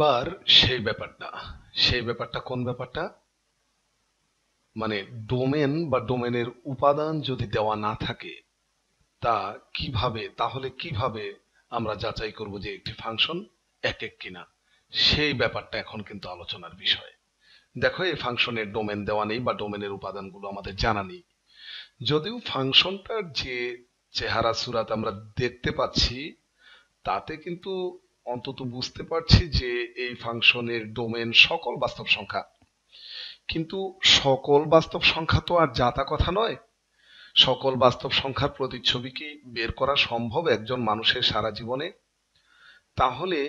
এবার সেই ব্যাপারটা সেই ব্যাপারটা কোন ব্যাপারটা মানে ডোমেন বা ডোমেনের উপাদান যদি দেওয়া না থাকে তা কিভাবে তাহলে কিভাবে আমরা যাচাই করব যে একটি ফাংশন এক এক কিনা সেই ব্যাপারটা এখন কিন্তু আলোচনার বিষয় দেখো এই ফাংশনের ডোমেন দেওয়া নেই বা ডোমেনের উপাদানগুলো আমাদের জানা নেই যদিও ফাংশনটার যে চেহারা সুরাত আমরা দেখতে পাচ্ছি তাতে কিন্তু অন্তত বুঝতে পারছি যে এই ফাংশনের ডোমেন সকল বাস্তব সংখ্যা কিন্তু সকল বাস্তব সংখ্যা তো আর যাতা কথা নয় সকল বাস্তব সংখ্যার প্রতিচ্ছবি কি বের করা সম্ভব একজন মানুষের সারা জীবনে তাহলে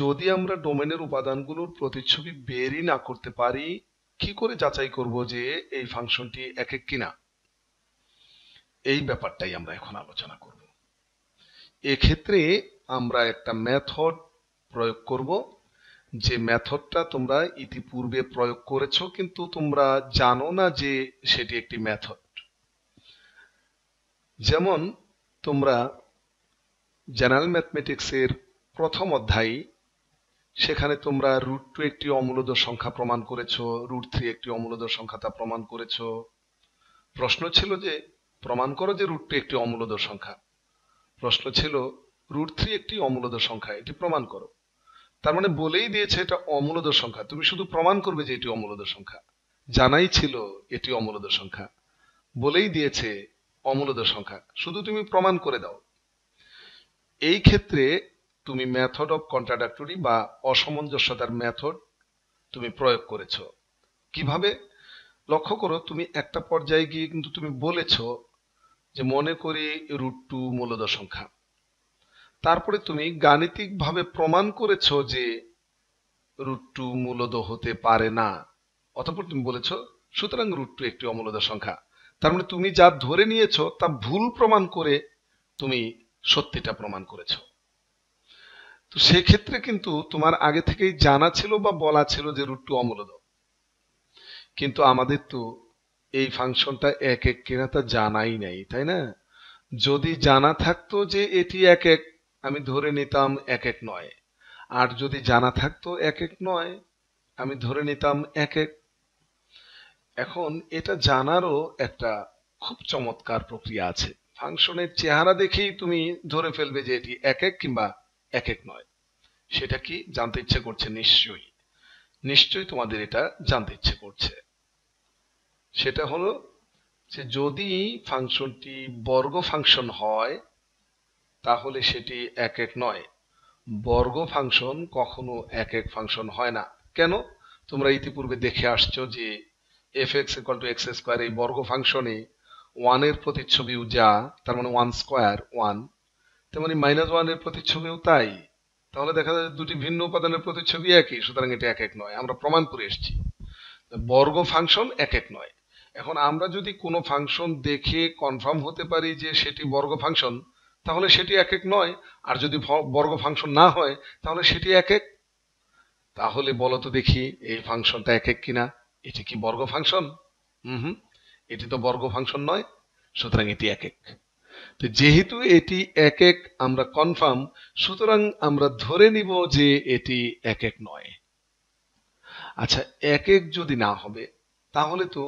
যদি আমরা ডোমেনের উপাদানগুলোর প্রতিচ্ছবি বেরই না করতে পারি কি করে যাচাই করব যে এই ফাংশনটি এক এক কিনা এই ব্যাপারটাই আমরা এখন আলোচনা করব এক্ষেত্রে আমরা একটা মেথড প্রয়োগ করব যে মেথডটা তোমরা ইতিপূর্বে প্রয়োগ করেছো কিন্তু তোমরা জানো না যে সেটি একটি মেথড যেমন তোমরা জেনারেল ম্যাথমেটিক্সের প্রথম অধ্যায় সেখানে তোমরা রুট টু একটি অমূলদ সংখ্যা প্রমাণ করেছো রুট থ্রি একটি অমূলদ সংখ্যা তা প্রমাণ করেছো প্রশ্ন ছিল যে প্রমাণ করো যে রুট টু একটি অমূলদ সংখ্যা প্রশ্ন ছিল রুট থ্রি একটি অমূলদ সংখ্যা এটি প্রমাণ করো তার মানে বলেই দিয়েছে এটা অমূলদ সংখ্যা তুমি শুধু প্রমাণ করবে যে এটি অমূলদ সংখ্যা জানাই ছিল এটি অমূলদ সংখ্যা বলেই দিয়েছে অমূলদ সংখ্যা শুধু তুমি প্রমাণ করে দাও এই ক্ষেত্রে তুমি মেথড অফ কন্ট্রাডাক্টরি বা অসামঞ্জস্যতার মেথড তুমি প্রয়োগ করেছ কিভাবে লক্ষ্য করো তুমি একটা পর্যায়ে গিয়ে কিন্তু তুমি বলেছ যে মনে করি রুট টু মূলদ সংখ্যা তারপরে তুমি গাণিতিকভাবে প্রমাণ করেছ যে রুট টু মূলদ হতে পারে না অতঃপর তুমি বলেছ সুতরাং রুট টু একটি অমূলদ সংখ্যা তার মানে তুমি যা ধরে নিয়েছ তা ভুল প্রমাণ করে তুমি সত্যিটা প্রমাণ করেছ তো সেক্ষেত্রে কিন্তু তোমার আগে থেকেই জানা ছিল বা বলা ছিল যে রুট টু অমূলদ কিন্তু আমাদের তো এই ফাংশনটা এক এক কিনা তা জানাই নাই তাই না যদি জানা থাকতো যে এটি এক এক আমি ধরে নিতাম এক এক নয় আর যদি জানা থাকতো এক এক নয় আমি ধরে নিতাম এক এক এখন এটা জানারও একটা খুব চমৎকার প্রক্রিয়া আছে ফাংশনের চেহারা দেখেই তুমি ধরে ফেলবে যে এটি এক এক কিংবা এক এক নয় সেটা কি জানতে ইচ্ছে করছে নিশ্চয়ই নিশ্চয়ই তোমাদের এটা জানতে ইচ্ছে করছে সেটা হলো যে যদি ফাংশনটি বর্গ ফাংশন হয় তাহলে সেটি এক এক নয় বর্গ ফাংশন কখনো এক এক ফাংশন হয় না কেন তোমরা ইতিপূর্বে দেখে আসছো যে f x equal to x square এই বর্গ ফাংশনে ওয়ানের প্রতিচ্ছবিও যা তার মানে ওয়ান স্কোয়ার ওয়ান তেমনি মাইনাস ওয়ানের প্রতিচ্ছবিও তাই তাহলে দেখা যায় দুটি ভিন্ন উপাদানের প্রতিচ্ছবি একই সুতরাং এটা এক এক নয় আমরা প্রমাণ করে এসেছি বর্গ ফাংশন এক এক নয় এখন আমরা যদি কোনো ফাংশন দেখে কনফার্ম হতে পারি যে সেটি বর্গ ফাংশন তাহলে সেটি এক এক নয় আর যদি বর্গ ফাংশন না হয় তাহলে সেটি এক এক তাহলে বলো তো দেখি এই ফাংশনটা এক এক কিনা এটি কি বর্গ ফাংশন হুম এটি তো বর্গ ফাংশন নয় সুতরাং এটি এক এক তো যেহেতু এটি এক এক আমরা কনফার্ম সুতরাং আমরা ধরে নিব যে এটি এক এক নয় আচ্ছা এক এক যদি না হবে তাহলে তো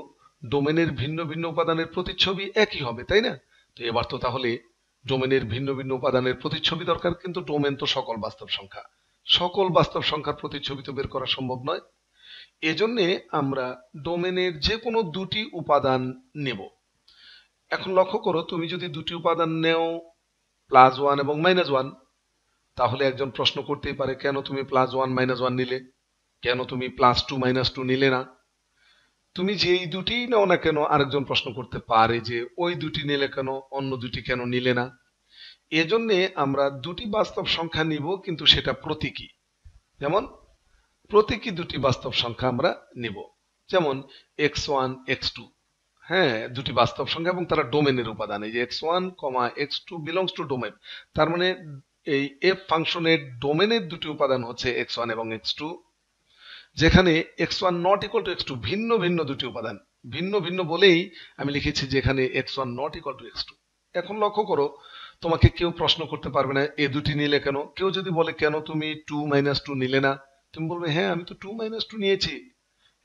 ডোমেনের ভিন্ন ভিন্ন উপাদানের প্রতিচ্ছবি একই হবে তাই না তো এবার তো তাহলে ডোমেনের ভিন্ন ভিন্ন উপাদানের প্রতিচ্ছবি দরকার কিন্তু ডোমেন তো সকল বাস্তব সংখ্যা সকল বাস্তব সংখ্যার প্রতিচ্ছবি তো বের করা সম্ভব নয় এজন্যে আমরা ডোমেনের যে কোনো দুটি উপাদান নেব এখন লক্ষ্য করো তুমি যদি দুটি উপাদান নেও প্লাস ওয়ান এবং মাইনাস ওয়ান তাহলে একজন প্রশ্ন করতেই পারে কেন তুমি প্লাস ওয়ান মাইনাস ওয়ান নিলে কেন তুমি প্লাস টু মাইনাস টু নিলে না তুমি যেই দুটি নাও না কেন আরেকজন প্রশ্ন করতে পারে যে ওই দুটি নিলে কেন অন্য দুটি কেন নিলে না এজন্যে আমরা দুটি বাস্তব সংখ্যা নিব কিন্তু সেটা প্রতীকী যেমন প্রতীকী দুটি বাস্তব সংখ্যা আমরা নিব যেমন এক্স ওয়ান এক্স টু হ্যাঁ দুটি বাস্তব সংখ্যা এবং তারা ডোমেনের উপাদান এই যে x one comma x two belongs to domain তার মানে এই এফ ফাংশনের ডোমেনের দুটি উপাদান হচ্ছে এক্স ওয়ান এবং এক্স টু যেখানে x one not equal to x two ভিন্ন ভিন্ন দুটি উপাদান ভিন্ন ভিন্ন বলেই আমি লিখেছি যেখানে x one not equal to x two এখন লক্ষ্য করো তোমাকে কেউ প্রশ্ন করতে পারবে না এ দুটি নিলে কেন কেউ যদি বলে কেন তুমি টু মাইনাস টু নিলে না তুমি বলবে হ্যাঁ আমি তো টু মাইনাস টু নিয়েছি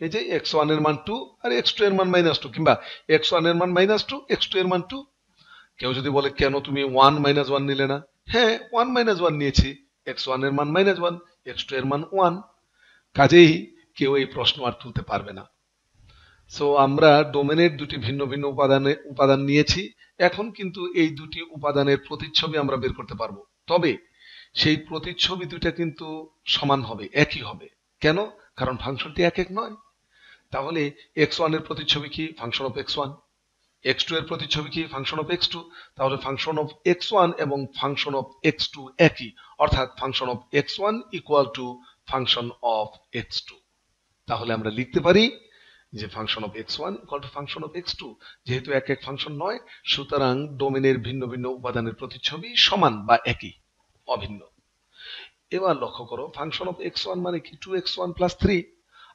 এই যে এক্স ওয়ান এর মান টু আর এক্স টু এর মান মাইনাস টু কিংবা এক্স ওয়ান এর মান মাইনাস টু এক্স টু এর মান টু কেউ যদি বলে কেন তুমি ওয়ান মাইনাস ওয়ান নিলে না হ্যাঁ ওয়ান মাইনাস ওয়ান নিয়েছি এক্স ওয়ান এর মান মাইনাস ওয়ান এক্স টু এর মান ওয়ান কাজেই কেউ এই প্রশ্ন আর তুলতে পারবে না সো আমরা ডোমেনের দুটি ভিন্ন ভিন্ন উপাদানে উপাদান নিয়েছি এখন কিন্তু এই দুটি উপাদানের প্রতিচ্ছবি আমরা বের করতে পারবো তবে সেই প্রতিচ্ছবি দুটা কিন্তু সমান হবে একই হবে কেন কারণ ফাংশনটি এক এক নয় তাহলে এক্স ওয়ানের প্রতিচ্ছবি কি function of x one x two এর প্রতিচ্ছবি কি ফাংশন অফ এক্স টু তাহলে ফাংশন অফ এক্স ওয়ান এবং ফাংশন অফ এক্স টু একই অর্থাৎ function of x one equal to function of x two তাহলে আমরা লিখতে পারি যে function of x one equal to function of x two যেহেতু এক এক ফাংশন নয় সুতরাং ডোমেনের ভিন্ন ভিন্ন উপাদানের প্রতিচ্ছবি সমান বা একই অভিন্ন এবার লক্ষ্য করো ফাংশন অফ এক্স ওয়ান মানে কি two x one plus three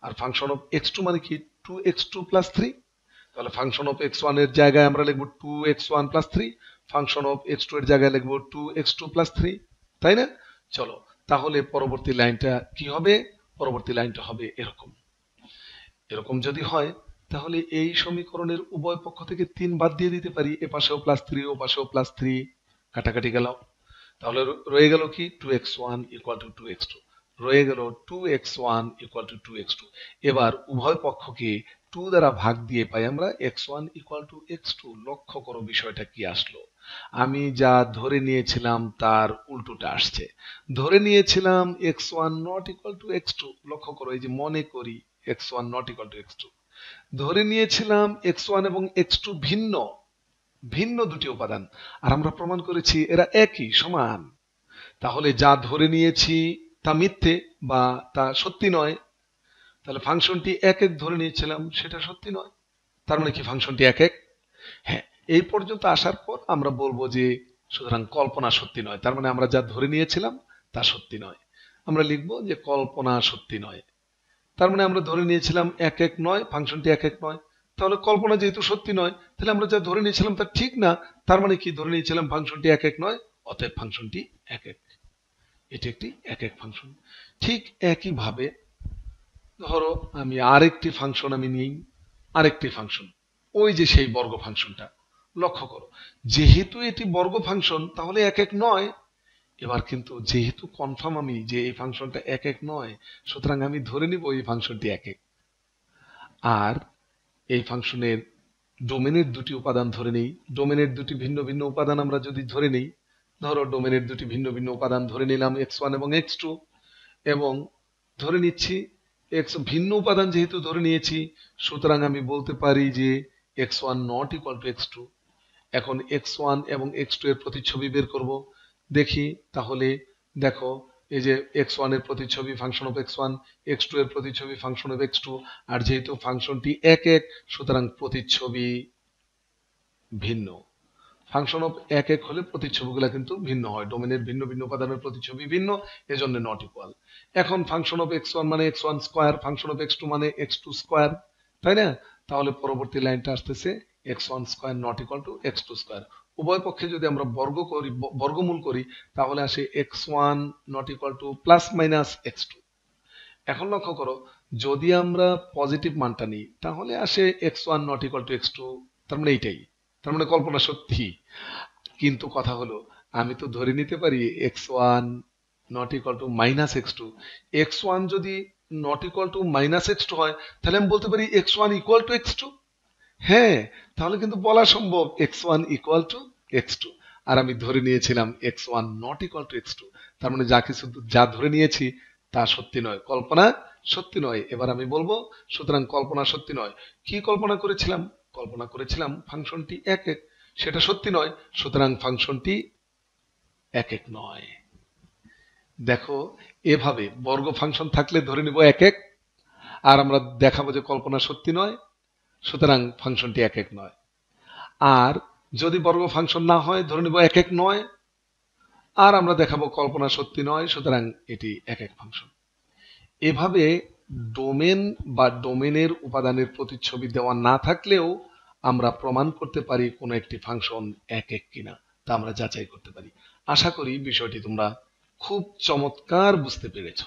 আর ফাংশন অফ এক্স টু মানে কি two x two plus three তাহলে ফাংশন অফ এক্স ওয়ান এর জায়গায় আমরা লিখবো two x one plus three function of x two এর জায়গায় লিখবো two x two plus three তাই না চলো তাহলে পরবর্তী লাইনটা কি হবে পরবর্তী লাইনটা হবে এরকম এরকম যদি হয় তাহলে এই সমীকরণের উভয় পক্ষ থেকে তিন বাদ দিয়ে দিতে পারি এ পাশেও প্লাস থ্রি ও পাশেও প্লাস থ্রি কাটাকাটি গেল তাহলে রয়ে গেল কি two x one equal to two x two রয়ে গেল two x one equal to two x two এবার উভয় পক্ষকে টু দ্বারা ভাগ দিয়ে পাই আমরা x one equal to x two লক্ষ্য করো বিষয়টা কি আসলো আমি যা ধরে নিয়েছিলাম তার উল্টোটা আসছে ধরে নিয়েছিলাম x one not equal to x two লক্ষ্য করো এই যে মনে করি x one equal to x2 ধরে নিয়েছিলাম এক্স ওয়ান এবং এক্স টু ভিন্ন ভিন্ন দুটি উপাদান আর আমরা প্রমাণ করেছি এরা একই সমান তাহলে যা ধরে নিয়েছি তা মিথ্যে বা তা সত্যি নয় তাহলে ফাংশনটি এক এক ধরে নিয়েছিলাম সেটা সত্যি নয় তার মানে কি ফাংশনটি এক এক হ্যাঁ এই পর্যন্ত আসার পর আমরা বলবো যে সুতরাং কল্পনা সত্যি নয় তার মানে আমরা যা ধরে নিয়েছিলাম তা সত্যি নয় আমরা লিখবো যে কল্পনা সত্যি নয় তার মানে আমরা ধরে নিয়েছিলাম এক এক নয় ফাংশনটি এক এক নয় তাহলে কল্পনা যেহেতু সত্যি নয় তাহলে আমরা যা ধরে নিয়েছিলাম তা ঠিক না তার মানে কি ধরে নিয়েছিলাম ফাংশনটি এক এক নয় অতএব ফাংশনটি এক এক এটি একটি এক এক ফাংশন ঠিক একইভাবে ধরো আমি আরেকটি ফাংশন আমি নিই আরেকটি ফাংশন ওই যে সেই বর্গ ফাংশনটা লক্ষ্য করো যেহেতু এটি বর্গ ফাংশন তাহলে এক এক নয় এবার কিন্তু যেহেতু কনফার্ম আমি যে এই ফাংশনটা এক এক নয় সুতরাং আমি ধরে নিব এই ফাংশনটি এক এক আর এই ফাংশনের ডোমেনের দুটি উপাদান ধরে নিই ডোমেনের দুটি ভিন্ন ভিন্ন উপাদান আমরা যদি ধরে নিই ধরো ডোমেনের দুটি ভিন্ন ভিন্ন উপাদান ধরে নিলাম এক্স ওয়ান এবং এক্স টু এবং ধরে নিচ্ছি এক্স ভিন্ন উপাদান যেহেতু ধরে নিয়েছি সুতরাং আমি বলতে পারি যে x one not equal to x two এখন এক্স ওয়ান এবং এক্স টু এর প্রতিচ্ছবি বের করবো দেখি তাহলে দেখো এই যে এক্স ওয়ানের প্রতিচ্ছবি function of x one x two এর প্রতিচ্ছবি ফাংশন অফ এক্স টু আর যেহেতু ফাংশনটি এক এক সুতরাং প্রতিচ্ছবি ভিন্ন ফাংশন অফ এক এক হলে প্রতিচ্ছবিগুলো কিন্তু ভিন্ন হয় ডোমেনের ভিন্ন ভিন্ন উপাদানের প্রতিচ্ছবি ভিন্ন এজন্য নট ইকুয়াল এখন ফাংশন অফ এক্স ওয়ান মানে x one square function of x two মানে এক্স টু স্কোয়ার তাই না তাহলে পরবর্তী লাইনটা আসতেছে x one square not equal to x two square উভয় পক্ষে যদি আমরা বর্গ করি বর্গমূল করি তাহলে আসে x one not equal to plus minus x two এখন লক্ষ্য করো যদি আমরা পজিটিভ মানটা নিই তাহলে আসে x one not equal to x two তার মানে এইটাই তার মানে কল্পনা সত্যি কিন্তু কথা হলো আমি তো ধরে নিতে পারি x one not equal to minus x two x one যদি not equal to minus x two হয় তাহলে আমি বলতে পারি x one equal to x two হ্যাঁ তাহলে কিন্তু বলা সম্ভব x one equal to x two আর আমি ধরে নিয়েছিলাম x one not equal to x two তার মানে যা কিছু যা ধরে নিয়েছি তা সত্যি নয় কল্পনা সত্যি নয় এবার আমি বলবো সুতরাং কল্পনা সত্যি নয় কি কল্পনা করেছিলাম কল্পনা করেছিলাম ফাংশনটি এক এক সেটা সত্যি নয় সুতরাং ফাংশনটি এক এক নয় দেখো এভাবে বর্গ ফাংশন থাকলে ধরে নিব এক এক আর আমরা দেখাবো যে কল্পনা সত্যি নয় সুতরাং ফাংশনটি এক এক নয় আর যদি বর্গ ফাংশন না হয় ধরে নিব এক এক নয় আর আমরা দেখাবো কল্পনা সত্যি নয় সুতরাং এটি এক এক ফাংশন এভাবে ডোমেন বা ডোমেনের উপাদানের প্রতিচ্ছবি দেওয়া না থাকলেও আমরা প্রমাণ করতে পারি কোনো একটি ফাংশন এক এক কিনা তা আমরা যাচাই করতে পারি আশা করি বিষয়টি তোমরা খুব চমৎকার বুঝতে পেরেছো